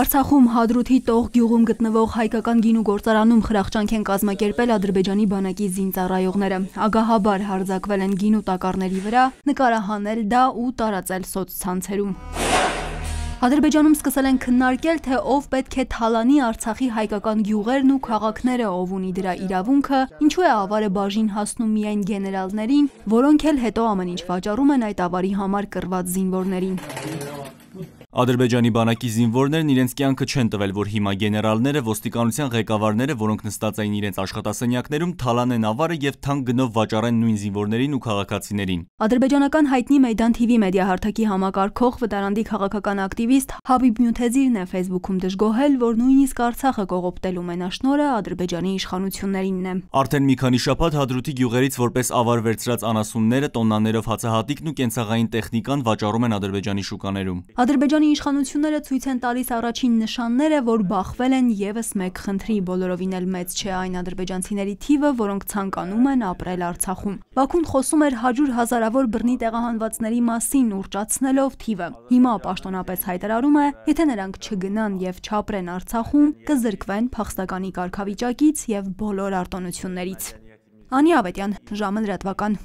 Արցախում Հադրութի տող գյուղում գտնվող հայկական գինու գործարանում խրախճանք են կազմակերպել Ադրբեջանի բանակի զինծառայողները։ Ագահաբար հարձակվել են գինու տակառների վրա, նկարահանել դա ու տարածել սոցցանցերում։ Ադրբեջանում սկսել են քննարկել, թե ով պետք է թալանի Արցախի հայկական գյուղերն ու քաղաքները, ով ունի դրա իրավունքը, ինչու է ավարը բաժին հասնում միայն գեներալներին, որոնք էլ հետո ամեն ինչ վաճառում են այդ ավարի համար կռված զինվորներին։ Ադրբեջանի բանակի զինվորներն իրենց կյանքը չեն տվել, որ հիմա գեներալները, ոստիկանության ղեկավարները, որոնք նստած էին իրենց աշխատասենյակներում, թալանեն ավարը եւ թանկ գնով վաճառեն նույն զինվորներին ու քաղաքացիներին։ Ադրբեջանական հայտնի Մեյդան TV մեդիահարթակի համակարգող վտարանդի քաղաքական ակտիվիստ Հաբիբ Նյութեզիրն է Facebook-ում դժգոհել, որ նույնիսկ Արցախը կողոպտելու մենաշնորը Ադրբեջանի իշխանություններինն է։ Արդեն մի քանի շաբաթ Հադրութի գյուղերից որպես ավար վերցրած անասունները, տոննաներով հացահատիկն ու կենցաղային տեխնիկան վաճառում են Ադրբեջանի շուկաներում։ Ադրբեջան Հայաստանի իշխանությունները ցույց են տալիս առաջին նշանները, որ բախվել են եւս մեկ խնդրի, բոլորովին էլ մեծ չէ այն ադրբեջանցիների թիվը, որոնք ցանկանում են ապրել Արցախում։ Բաքուն խոսում էր հաջուր հազարավոր բռնի տեղահանվածների մասին, ուրճացնելով թիվը։ Հիմա պաշտոնապես հայտարարում է, եթե նրանք չգնան եւ չապրեն Արցախում, կզրկվեն փախստականի կարգավիճակից եւ բոլոր արտոնություններից։ Անի Ավետյան, ժամը լրատվական։